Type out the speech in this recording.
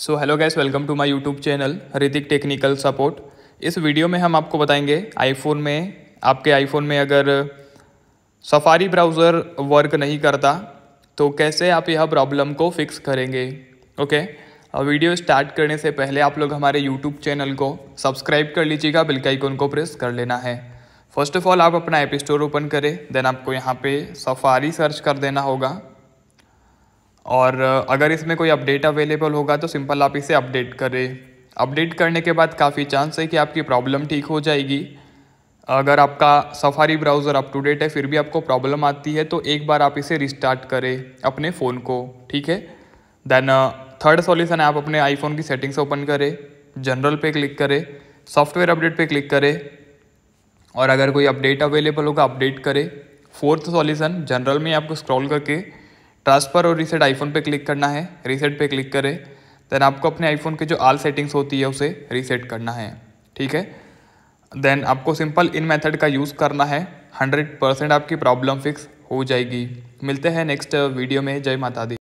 so hello guys welcome to my YouTube channel Hrithik technical support इस वीडियो में हम आपको बताएंगे आईफोन में आपके आईफोन में अगर सफारी ब्राउज़र वर्क नहीं करता तो कैसे आप यह प्रॉब्लम को फिक्स करेंगे ओके और वीडियो स्टार्ट करने से पहले आप लोग हमारे यूट्यूब चैनल को सब्सक्राइब कर लीजिएगा बिल का को प्रेस कर लेना है फर्स्ट ऑफ ऑल आप अपना ऐप स्टोर ओपन करें देन आपको यहाँ पे सफारी सर्च कर देना होगा और अगर इसमें कोई अपडेट अवेलेबल होगा तो सिंपल आप इसे अपडेट करें अपडेट करने के बाद काफ़ी चांस है कि आपकी प्रॉब्लम ठीक हो जाएगी अगर आपका Safari browser up to date है फिर भी आपको प्रॉब्लम आती है तो एक बार आप इसे रिस्टार्ट करें अपने फ़ोन को ठीक है देन थर्ड सॉल्यूशन आप अपने आईफोन की सेटिंग्स ओपन करें जनरल पे क्लिक करें सॉफ्टवेयर अपडेट पे क्लिक करें और अगर कोई अपडेट अवेलेबल होगा अपडेट करें फोर्थ सॉल्यूशन जनरल में आपको स्क्रॉल करके ट्रांसफ़र और रीसेट आईफोन पे क्लिक करना है रीसेट पे क्लिक करें देन आपको अपने आईफोन की जो आल सेटिंग्स होती है उसे रीसेट करना है ठीक है देन आपको सिंपल इन मेथड का यूज़ करना है हंड्रेड परसेंट आपकी प्रॉब्लम फिक्स हो जाएगी मिलते हैं नेक्स्ट वीडियो में जय माता दी